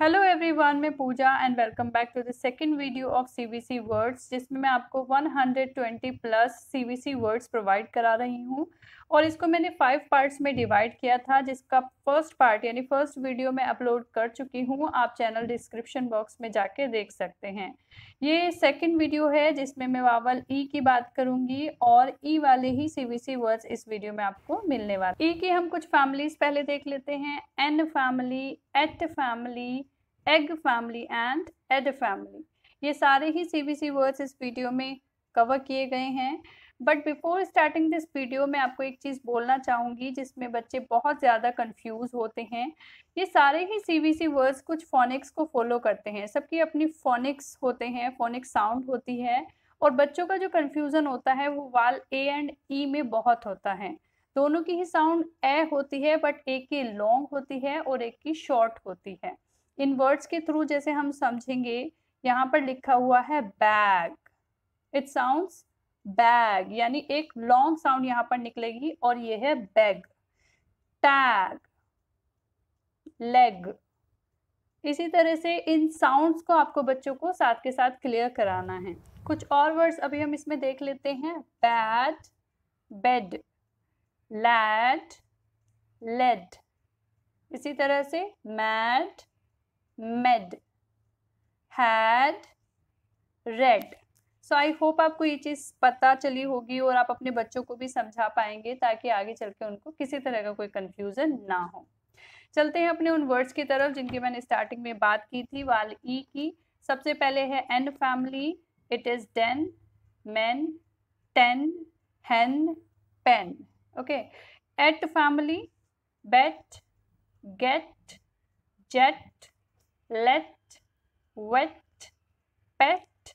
hello everyone मैं Pooja and welcome back to the second video of CBC words जिसमें मैं आपको 120 प्लस सीबीसी वर्ड्स प्रोवाइड करा रही हूँ और इसको मैंने फाइव पार्ट्स में डिवाइड किया था जिसका फर्स्ट पार्ट यानी फर्स्ट वीडियो मैं अपलोड कर चुकी हूँ आप चैनल डिस्क्रिप्शन बॉक्स में जाके देख सकते हैं ये सेकेंड वीडियो है जिसमें मैं वावल ई e की बात करूँगी और ई e वाले ही सी वर्ड्स इस वीडियो में आपको मिलने वाले ई e की हम कुछ फैमिलीज पहले देख लेते हैं an family at family egg family and ed family ये सारे ही सी बी सी वर्ड्स इस वीडियो में कवर किए गए हैं but before starting this video मैं आपको एक चीज़ बोलना चाहूँगी जिसमें बच्चे बहुत ज़्यादा कंफ्यूज होते हैं ये सारे ही सी बी सी वर्ड्स कुछ फोनिक्स को फॉलो करते हैं सबकी अपनी फोनिक्स होते हैं फोनिक साउंड होती है और बच्चों का जो कन्फ्यूज़न होता है वो वाल ए एंड ई में बहुत होता है दोनों की ही साउंड ए होती है बट एक की लॉन्ग होती है और एक की शॉर्ट होती है इन वर्ड्स के थ्रू जैसे हम समझेंगे यहाँ पर लिखा हुआ है बैग इट साउंड्स बैग यानी एक लॉन्ग साउंड यहाँ पर निकलेगी और ये है बैग टैग लेग इसी तरह से इन साउंड्स को आपको बच्चों को साथ के साथ क्लियर कराना है कुछ और वर्ड्स अभी हम इसमें देख लेते हैं बैट बेड लैट लेड इसी तरह से mat made had red so I hope आपको ये चीज़ पता चली होगी और आप अपने बच्चों को भी समझा पाएंगे ताकि आगे चल के उनको किसी तरह का कोई कन्फ्यूज़न ना हो चलते हैं अपने उन वर्ड्स की तरफ जिनकी मैंने स्टार्टिंग में बात की थी वाल ई की सबसे पहले है end family it is den man ten hen pen okay at family bet get jet let wet pet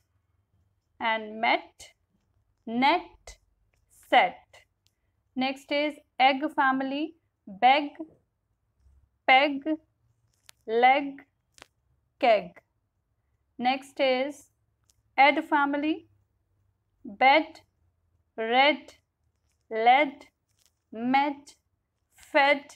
and met net set next is egg family beg peg leg keg next is ed family bed red lead met fate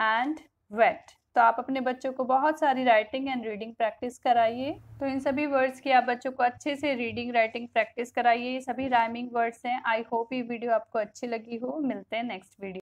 and wet तो आप अपने बच्चों को बहुत सारी writing and reading practice कराइए तो इन सभी वर्ड्स की आप बच्चों को अच्छे से रीडिंग राइटिंग प्रैक्टिस कराइए ये सभी राइमिंग वर्ड्स हैं आई होप ये वीडियो आपको अच्छी लगी हो मिलते हैं नेक्स्ट वीडियो